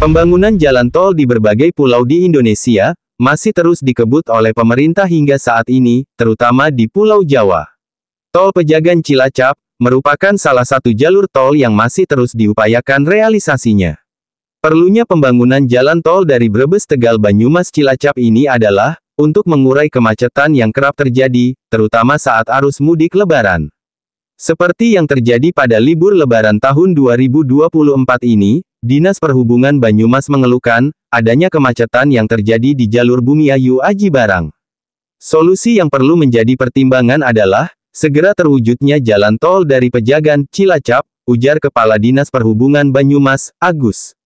Pembangunan jalan tol di berbagai pulau di Indonesia masih terus dikebut oleh pemerintah hingga saat ini, terutama di Pulau Jawa. Tol Pejagan Cilacap merupakan salah satu jalur tol yang masih terus diupayakan realisasinya. Perlunya pembangunan jalan tol dari Brebes Tegal Banyumas Cilacap ini adalah untuk mengurai kemacetan yang kerap terjadi, terutama saat arus mudik Lebaran. Seperti yang terjadi pada libur Lebaran tahun 2024 ini, Dinas Perhubungan Banyumas mengeluhkan, adanya kemacetan yang terjadi di jalur Bumi Ayu Aji Barang. Solusi yang perlu menjadi pertimbangan adalah, segera terwujudnya jalan tol dari Pejagan, Cilacap, ujar Kepala Dinas Perhubungan Banyumas, Agus.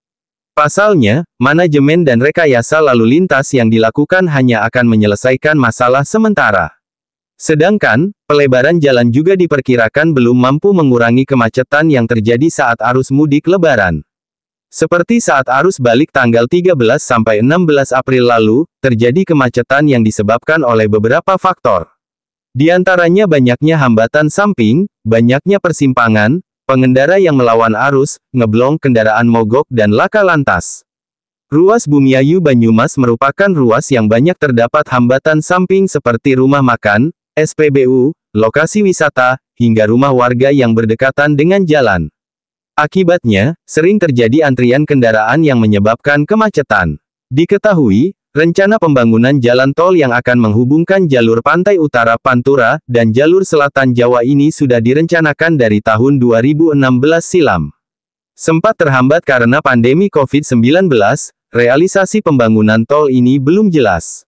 Pasalnya, manajemen dan rekayasa lalu lintas yang dilakukan hanya akan menyelesaikan masalah sementara. Sedangkan, pelebaran jalan juga diperkirakan belum mampu mengurangi kemacetan yang terjadi saat arus mudik lebaran. Seperti saat arus balik tanggal 13 sampai 16 April lalu, terjadi kemacetan yang disebabkan oleh beberapa faktor. Di antaranya banyaknya hambatan samping, banyaknya persimpangan, pengendara yang melawan arus, ngeblong kendaraan mogok dan laka lantas. Ruas Bumiayu Banyumas merupakan ruas yang banyak terdapat hambatan samping seperti rumah makan, SPBU, lokasi wisata, hingga rumah warga yang berdekatan dengan jalan. Akibatnya, sering terjadi antrian kendaraan yang menyebabkan kemacetan. Diketahui, rencana pembangunan jalan tol yang akan menghubungkan jalur pantai utara Pantura dan jalur selatan Jawa ini sudah direncanakan dari tahun 2016 silam. Sempat terhambat karena pandemi COVID-19, realisasi pembangunan tol ini belum jelas.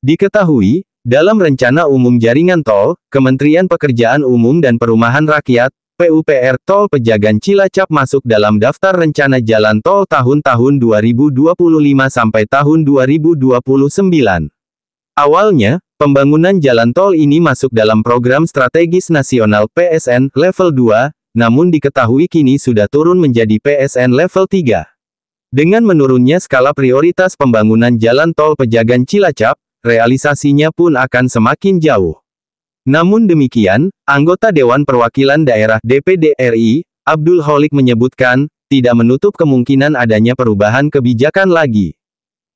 Diketahui, dalam rencana umum jaringan tol, Kementerian Pekerjaan Umum dan Perumahan Rakyat PUPR Tol Pejagan Cilacap masuk dalam daftar rencana jalan tol tahun-tahun 2025 sampai tahun 2029. Awalnya, pembangunan jalan tol ini masuk dalam program strategis nasional PSN level 2, namun diketahui kini sudah turun menjadi PSN level 3. Dengan menurunnya skala prioritas pembangunan jalan tol Pejagan Cilacap, realisasinya pun akan semakin jauh. Namun demikian, anggota Dewan Perwakilan Daerah DPD RI, Abdul Holik menyebutkan, tidak menutup kemungkinan adanya perubahan kebijakan lagi.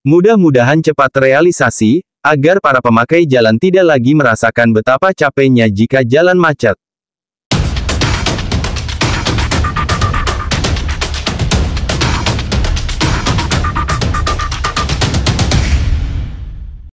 Mudah-mudahan cepat realisasi, agar para pemakai jalan tidak lagi merasakan betapa capeknya jika jalan macet.